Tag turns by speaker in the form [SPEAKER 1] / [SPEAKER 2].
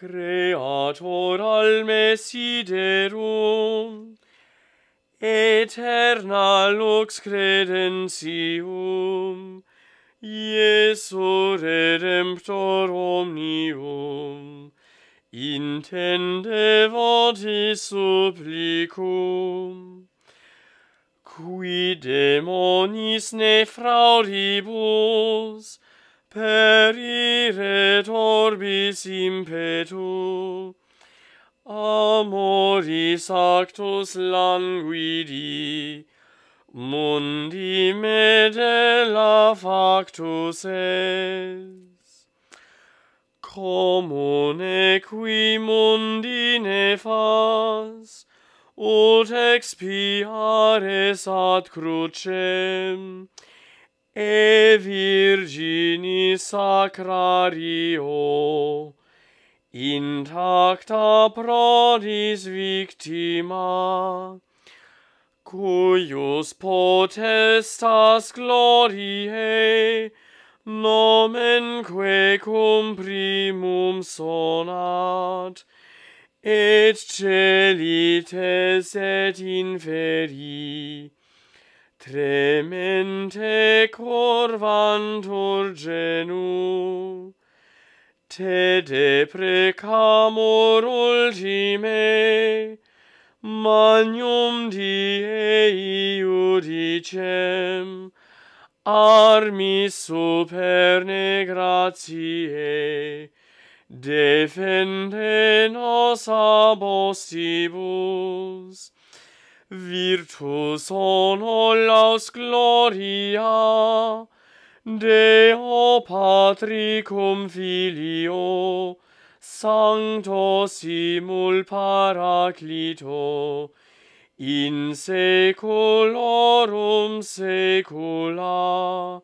[SPEAKER 1] creator alme siderum, eterna lux credentium, Iesu redemptor omnium, intende voti supplicum, qui demonis ne frauribus, per iret orbis impetu. Amoris actus languidi, mundi medela factus es. Comune qui mundi nefas, ut expiares ad crucem, e virgini sacrario intacta prodis victima cuius potestas gloriae nomen quae cum primum sonat et celites et inferii tremente corvantur genu, te deprecamur ultime, magnum die iudicem, armis superne gratie, defende nos abostibus, virtus honor laus gloria, Deo Patri cum Filio, Sancto simul Paraclito, in saeculorum saecula.